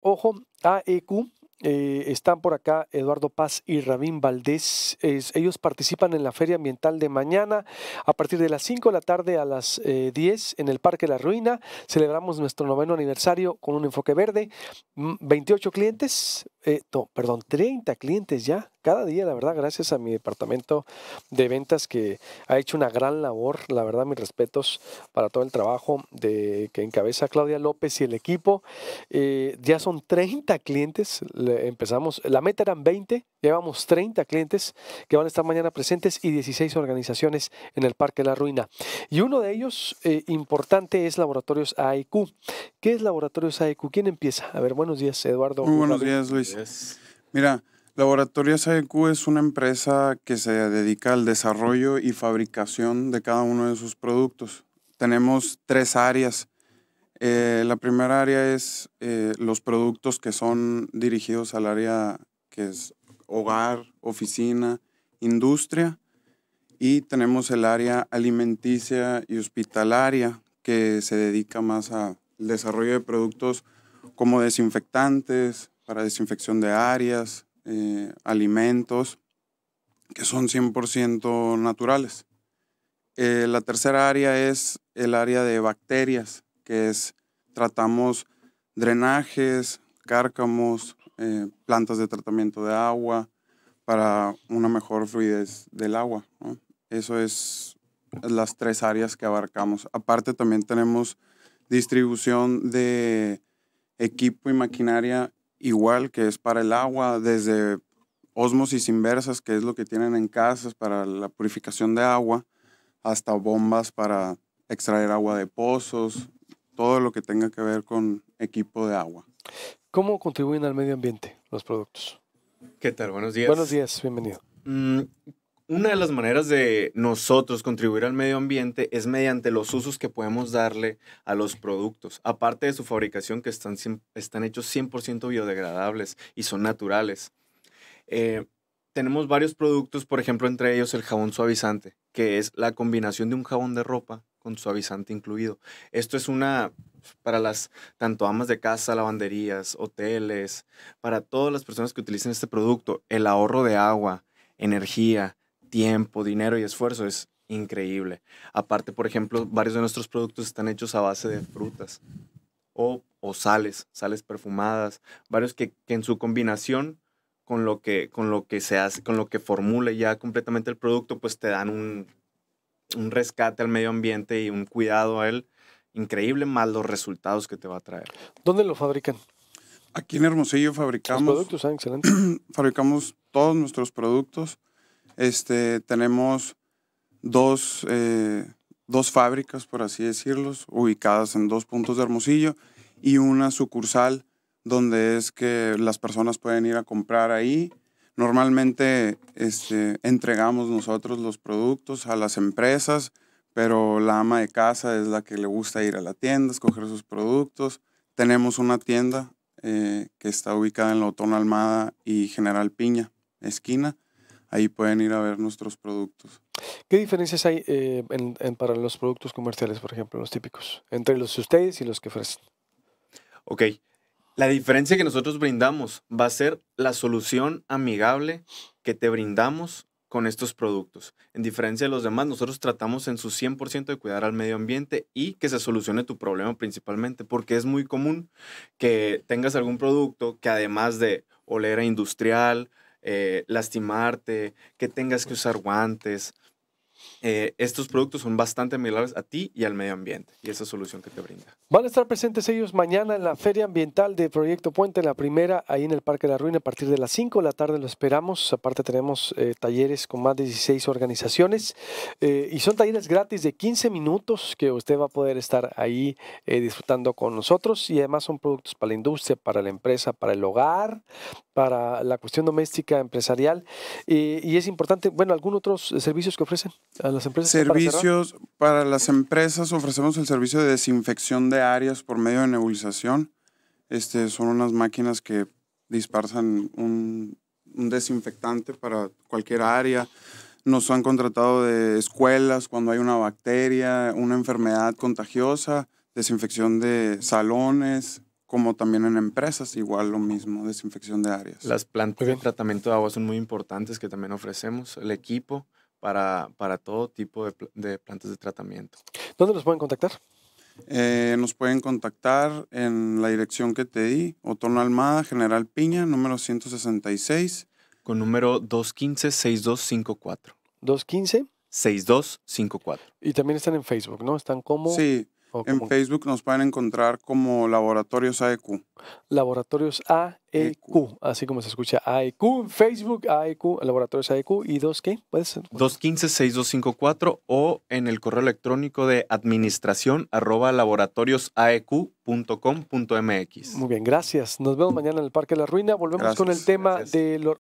Ojo, AEQ. Eh, están por acá Eduardo Paz y Rabín Valdés. ellos participan en la Feria Ambiental de mañana a partir de las 5 de la tarde a las 10 eh, en el Parque La Ruina. Celebramos nuestro noveno aniversario con un enfoque verde. 28 mm, clientes, eh, perdón, 30 clientes ya cada día, la verdad, gracias a mi departamento de ventas que ha hecho una gran labor, la verdad, mis respetos para todo el trabajo de, que encabeza Claudia López y el equipo. Eh, ya son 30 clientes, empezamos, la meta eran 20, llevamos 30 clientes que van a estar mañana presentes y 16 organizaciones en el Parque La Ruina. Y uno de ellos eh, importante es Laboratorios AIQ. ¿Qué es Laboratorios AIQ? ¿Quién empieza? A ver, buenos días, Eduardo. buenos días, Luis. Mira, Laboratorios AEQ es una empresa que se dedica al desarrollo y fabricación de cada uno de sus productos. Tenemos tres áreas. Eh, la primera área es eh, los productos que son dirigidos al área que es hogar, oficina, industria. Y tenemos el área alimenticia y hospitalaria que se dedica más al desarrollo de productos como desinfectantes, para desinfección de áreas, eh, alimentos, que son 100% naturales. Eh, la tercera área es el área de bacterias, que es tratamos drenajes, cárcamos, eh, plantas de tratamiento de agua para una mejor fluidez del agua. ¿no? Eso es las tres áreas que abarcamos. Aparte también tenemos distribución de equipo y maquinaria igual que es para el agua, desde osmosis inversas, que es lo que tienen en casas para la purificación de agua, hasta bombas para extraer agua de pozos, todo lo que tenga que ver con equipo de agua. ¿Cómo contribuyen al medio ambiente los productos? ¿Qué tal? Buenos días. Buenos días, bienvenido. Mm, una de las maneras de nosotros contribuir al medio ambiente es mediante los usos que podemos darle a los productos, aparte de su fabricación que están, están hechos 100% biodegradables y son naturales. Eh, tenemos varios productos, por ejemplo, entre ellos el jabón suavizante, que es la combinación de un jabón de ropa con suavizante incluido. Esto es una para las tanto amas de casa, lavanderías, hoteles, para todas las personas que utilicen este producto, el ahorro de agua, energía, tiempo, dinero y esfuerzo es increíble. Aparte, por ejemplo, varios de nuestros productos están hechos a base de frutas o, o sales, sales perfumadas, varios que, que, en su combinación con lo que, con lo que se hace, con lo que formule ya completamente el producto, pues te dan un, un rescate al medio ambiente y un cuidado a él increíble, más los resultados que te va a traer. ¿Dónde lo fabrican? Aquí en Hermosillo fabricamos. Los productos son excelentes. fabricamos todos nuestros productos este, tenemos eh, dos, fábricas, por así decirlos, ubicadas en dos puntos de Hermosillo y una sucursal donde es que las personas pueden ir a comprar ahí. Normalmente este, entregamos nosotros los productos a las empresas, pero la ama de casa es la que le gusta ir a la tienda, escoger sus productos. Tenemos una tienda eh, que está ubicada en la Otón Almada y General Piña, esquina ahí pueden ir a ver nuestros productos. ¿Qué diferencias hay eh, en, para los productos comerciales, por ejemplo, los típicos, entre los de ustedes y los que ofrecen? Ok, la diferencia que nosotros brindamos va a ser la solución amigable que te brindamos con estos productos. En diferencia de los demás, nosotros tratamos en su 100% de cuidar al medio ambiente y que se solucione tu problema principalmente, porque es muy común que tengas algún producto que además de olera industrial, eh, lastimarte, que tengas que usar guantes. Eh, estos productos son bastante amigables a ti y al medio ambiente y esa solución que te brinda. Van a estar presentes ellos mañana en la Feria Ambiental de Proyecto Puente, la primera ahí en el Parque de la Ruina a partir de las 5 de la tarde lo esperamos. Aparte tenemos eh, talleres con más de 16 organizaciones y son talleres gratis de 15 minutos que usted va a poder estar ahí disfrutando con nosotros y además son productos para la industria, para la empresa, para el hogar, para la cuestión doméstica empresarial. Eh, y es importante, bueno, ¿algún otros servicios que ofrecen a las empresas? Servicios para, las empresas ofrecemos el servicio de desinfección de áreas por medio de nebulización. Este, son unas máquinas que dispersan un, un desinfectante para cualquier área nos han contratado de escuelas cuando hay una bacteria, una enfermedad contagiosa, desinfección de salones, como también en empresas, igual lo mismo, desinfección de áreas. Las plantas de tratamiento de agua son muy importantes que también ofrecemos, el equipo para, para todo tipo de, plantas de tratamiento. ¿Dónde nos pueden contactar? Eh, nos pueden contactar en la dirección que te di, Otono Almada, General Piña, número 166. Con número 215-6254. ¿215? 6254. Y también están en Facebook, ¿no? Están como... Sí, en Facebook nos pueden encontrar como Laboratorios AEQ. Laboratorios AEQ, e así como se escucha AEQ, Facebook AEQ, Laboratorios AEQ y dos qué? ¿Puede ser? 215-6254 o en el correo electrónico de administración arroba laboratoriosaeq.com.mx. Muy bien, gracias. Nos vemos mañana en el Parque de la Ruina. Volvemos con el tema de los...